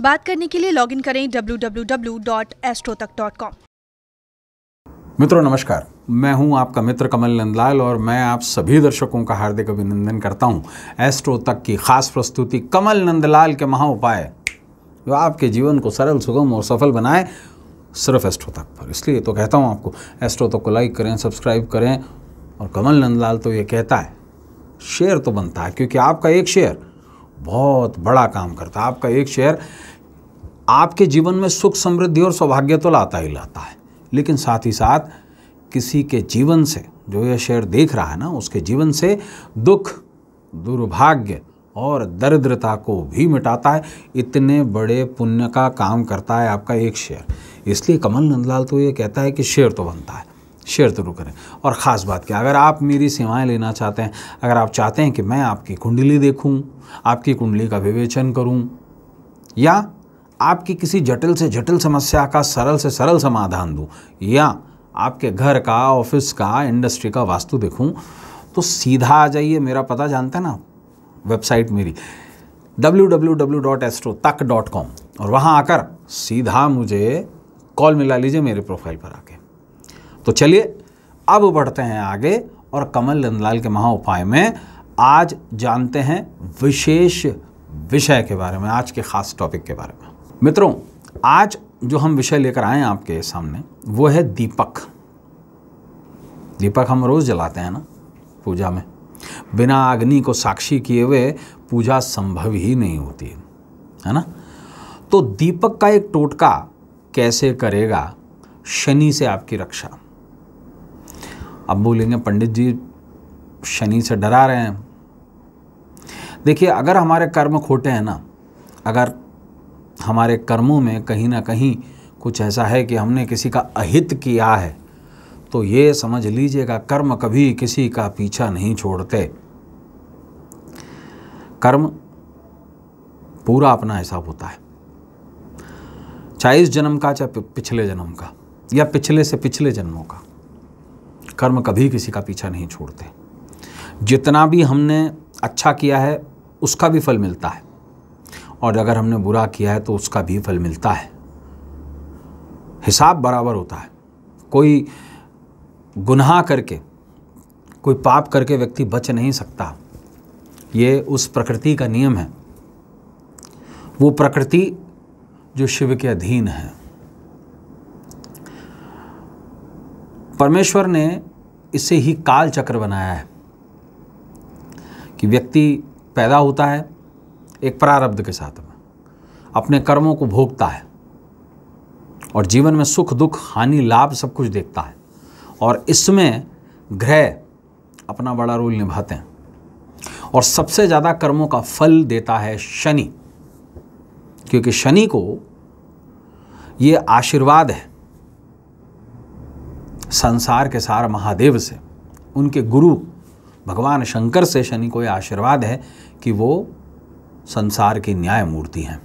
बात करने के लिए लॉगिन करें www.astrotak.com मित्रों नमस्कार मैं हूं आपका मित्र कमल नंदलाल और मैं आप सभी दर्शकों का हार्दिक अभिनंदन करता हूं एस्ट्रो तक की खास प्रस्तुति कमल नंदलाल के महा उपाय जो आपके जीवन को सरल सुगम और सफल बनाए सिर्फ एस्ट्रो तक पर इसलिए तो कहता हूं आपको एस्ट्रो तक को लाइक करें सब्सक्राइब करें और कमल नंदलाल तो ये कहता है शेयर तो बनता है क्योंकि आपका एक शेयर बहुत बड़ा काम करता है आपका एक शेयर आपके जीवन में सुख समृद्धि और सौभाग्य तो लाता ही लाता है लेकिन साथ ही साथ किसी के जीवन से जो यह शेयर देख रहा है ना उसके जीवन से दुख दुर्भाग्य और दरिद्रता को भी मिटाता है इतने बड़े पुण्य का काम करता है आपका एक शेयर इसलिए कमल नंदलाल तो ये कहता है कि शेयर तो बनता है शेयर ज़रूर करें और ख़ास बात क्या अगर आप मेरी सेवाएं लेना चाहते हैं अगर आप चाहते हैं कि मैं आपकी कुंडली देखूं, आपकी कुंडली का विवेचन करूं, या आपकी किसी जटिल से जटिल समस्या का सरल से सरल समाधान दूं, या आपके घर का ऑफिस का इंडस्ट्री का वास्तु देखूं, तो सीधा आ जाइए मेरा पता जानते हैं ना वेबसाइट मेरी www.astrotak.com और वहाँ आकर सीधा मुझे कॉल मिला लीजिए मेरे प्रोफाइल पर आके तो चलिए अब बढ़ते हैं आगे और कमल नंदलाल के महा उपाय में आज जानते हैं विशेष विषय के बारे में आज के ख़ास टॉपिक के बारे में मित्रों आज जो हम विषय लेकर आए हैं आपके सामने वो है दीपक दीपक हम रोज़ जलाते हैं ना पूजा में बिना अग्नि को साक्षी किए हुए पूजा संभव ही नहीं होती है, है ना तो दीपक का एक टोटका कैसे करेगा शनि से आपकी रक्षा अब बोलेंगे पंडित जी शनि से डरा रहे हैं देखिए अगर हमारे कर्म खोटे हैं ना अगर हमारे कर्मों में कहीं ना कहीं कुछ ऐसा है कि हमने किसी का अहित किया है तो ये समझ लीजिएगा कर्म कभी किसी का पीछा नहीं छोड़ते कर्म पूरा अपना हिसाब होता है चाहे इस जन्म का चाहे पिछले जन्म का या पिछले से पिछले जन्मों का कर्म कभी किसी का पीछा नहीं छोड़ते जितना भी हमने अच्छा किया है उसका भी फल मिलता है और अगर हमने बुरा किया है तो उसका भी फल मिलता है हिसाब बराबर होता है कोई गुनाह करके कोई पाप करके व्यक्ति बच नहीं सकता ये उस प्रकृति का नियम है वो प्रकृति जो शिव के अधीन है परमेश्वर ने इसे ही काल चक्र बनाया है कि व्यक्ति पैदा होता है एक प्रारब्ध के साथ में अपने कर्मों को भोगता है और जीवन में सुख दुख हानि लाभ सब कुछ देखता है और इसमें ग्रह अपना बड़ा रोल निभाते हैं और सबसे ज़्यादा कर्मों का फल देता है शनि क्योंकि शनि को ये आशीर्वाद है संसार के सार महादेव से उनके गुरु भगवान शंकर से शनि को यह आशीर्वाद है कि वो संसार की न्याय मूर्ति हैं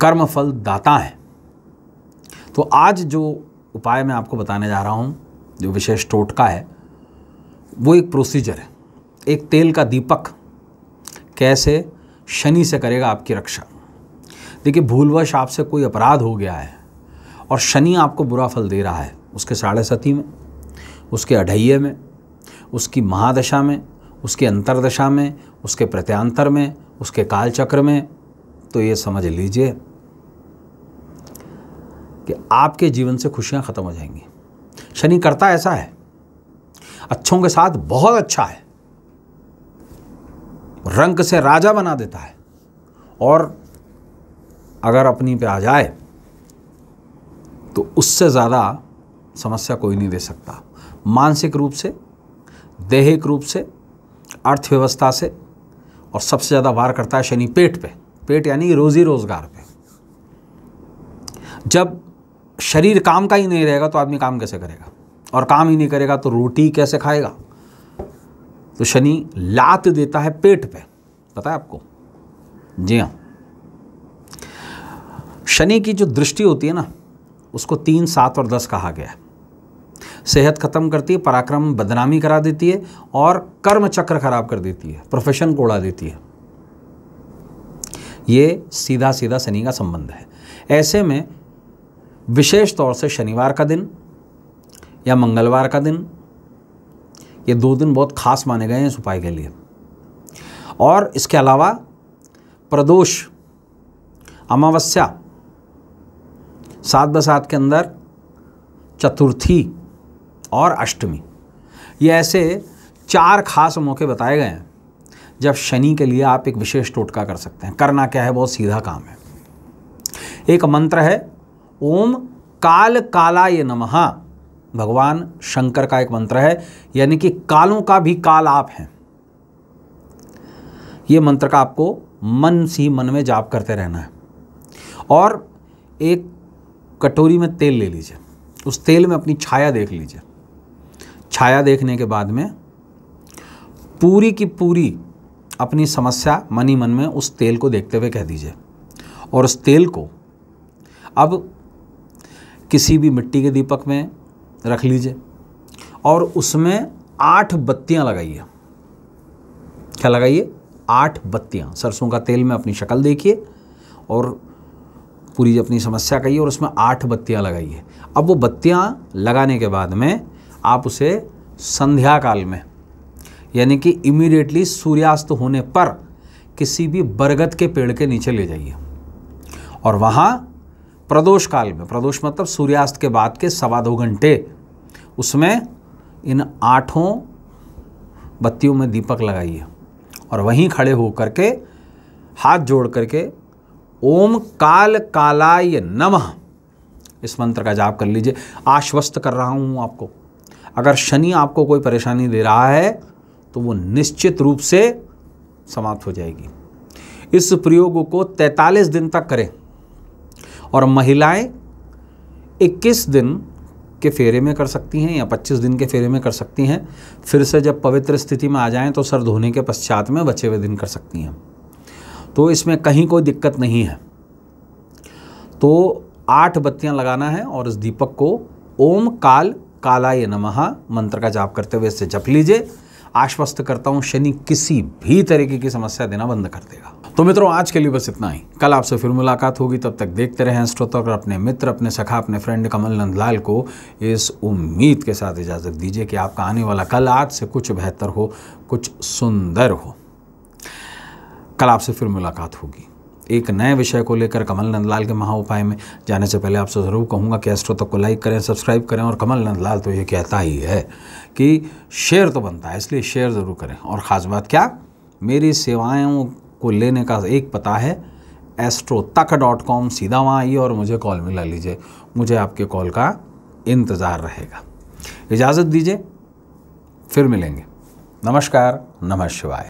कर्मफल दाता हैं तो आज जो उपाय मैं आपको बताने जा रहा हूँ जो विशेष टोटका है वो एक प्रोसीजर है एक तेल का दीपक कैसे शनि से करेगा आपकी रक्षा देखिए भूलवश आपसे कोई अपराध हो गया है और शनि आपको बुरा फल दे रहा है उसके साढ़े सती में उसके अढ़ैये में उसकी महादशा में उसके अंतरदशा में उसके प्रत्यांतर में उसके कालचक्र में तो ये समझ लीजिए कि आपके जीवन से खुशियां ख़त्म हो जाएंगी शनि करता ऐसा है अच्छों के साथ बहुत अच्छा है रंग से राजा बना देता है और अगर अपनी पे आ जाए तो उससे ज़्यादा समस्या कोई नहीं दे सकता मानसिक रूप से देहिक रूप से अर्थव्यवस्था से और सबसे ज़्यादा वार करता है शनि पेट पे पेट यानी रोज़ी रोज़गार पे जब शरीर काम का ही नहीं रहेगा तो आदमी काम कैसे करेगा और काम ही नहीं करेगा तो रोटी कैसे खाएगा तो शनि लात देता है पेट पे पता है आपको जी हाँ शनि की जो दृष्टि होती है ना उसको तीन सात और दस कहा गया सेहत ख़त्म करती है पराक्रम बदनामी करा देती है और कर्म चक्र खराब कर देती है प्रोफेशन को उड़ा देती है ये सीधा सीधा शनि का संबंध है ऐसे में विशेष तौर से शनिवार का दिन या मंगलवार का दिन ये दो दिन बहुत खास माने गए हैं इस उपाय के लिए और इसके अलावा प्रदोष अमावस्या सात बसात के अंदर चतुर्थी और अष्टमी ये ऐसे चार खास मौके बताए गए हैं जब शनि के लिए आप एक विशेष टोटका कर सकते हैं करना क्या है बहुत सीधा काम है एक मंत्र है ओम काल काला ये नमः भगवान शंकर का एक मंत्र है यानी कि कालों का भी काल आप हैं ये मंत्र का आपको मन से मन में जाप करते रहना है और एक कटोरी में तेल ले लीजिए उस तेल में अपनी छाया देख लीजिए छाया देखने के बाद में पूरी की पूरी अपनी समस्या मनी मन में उस तेल को देखते हुए कह दीजिए और उस तेल को अब किसी भी मिट्टी के दीपक में रख लीजिए और उसमें आठ बत्तियां लगाइए क्या लगाइए आठ बत्तियां सरसों का तेल में अपनी शक्ल देखिए और पूरी अपनी समस्या कही और उसमें आठ बत्तियाँ लगाइए अब वो बत्तियाँ लगाने के बाद में आप उसे संध्या काल में यानी कि इमीडिएटली सूर्यास्त होने पर किसी भी बरगद के पेड़ के नीचे ले जाइए और वहाँ प्रदोष काल में प्रदोष मतलब सूर्यास्त के बाद के सवा दो घंटे उसमें इन आठों बत्तियों में दीपक लगाइए और वहीं खड़े होकर के हाथ जोड़ करके ओम काल कालाय नमः इस मंत्र का जाप कर लीजिए आश्वस्त कर रहा हूँ आपको अगर शनि आपको कोई परेशानी दे रहा है तो वो निश्चित रूप से समाप्त हो जाएगी इस प्रयोग को 43 दिन तक करें और महिलाएं 21 दिन के फेरे में कर सकती हैं या 25 दिन के फेरे में कर सकती हैं फिर से जब पवित्र स्थिति में आ जाएं तो सर धोने के पश्चात में बचे हुए दिन कर सकती हैं तो इसमें कहीं कोई दिक्कत नहीं है तो आठ बत्तियां लगाना है और इस दीपक को ओम काल कालाय नमः मंत्र का जाप करते हुए इससे जप लीजिए आश्वस्त करता हूँ शनि किसी भी तरीके की समस्या देना बंद कर देगा तो मित्रों आज के लिए बस इतना ही कल आपसे फिर मुलाकात होगी तब तक देखते रहें स्ट्रोतक और अपने मित्र अपने सखा अपने फ्रेंड कमल नंदलाल को इस उम्मीद के साथ इजाज़त दीजिए कि आपका आने वाला कल आज से कुछ बेहतर हो कुछ सुंदर हो कल आपसे फिर मुलाकात होगी एक नए विषय को लेकर कमल नंदलाल के महा उपाय में जाने से पहले आपसे ज़रूर कहूँगा कि एस्ट्रो तक को लाइक करें सब्सक्राइब करें और कमल नंदलाल तो ये कहता ही है कि शेयर तो बनता है इसलिए शेयर ज़रूर करें और ख़ास बात क्या मेरी सेवाओं को लेने का एक पता है एस्ट्रो तक डॉट कॉम सीधा वहाँ आइए और मुझे कॉल मिला लीजिए मुझे आपके कॉल का इंतज़ार रहेगा इजाज़त दीजिए फिर मिलेंगे नमस्कार नमः शिवाय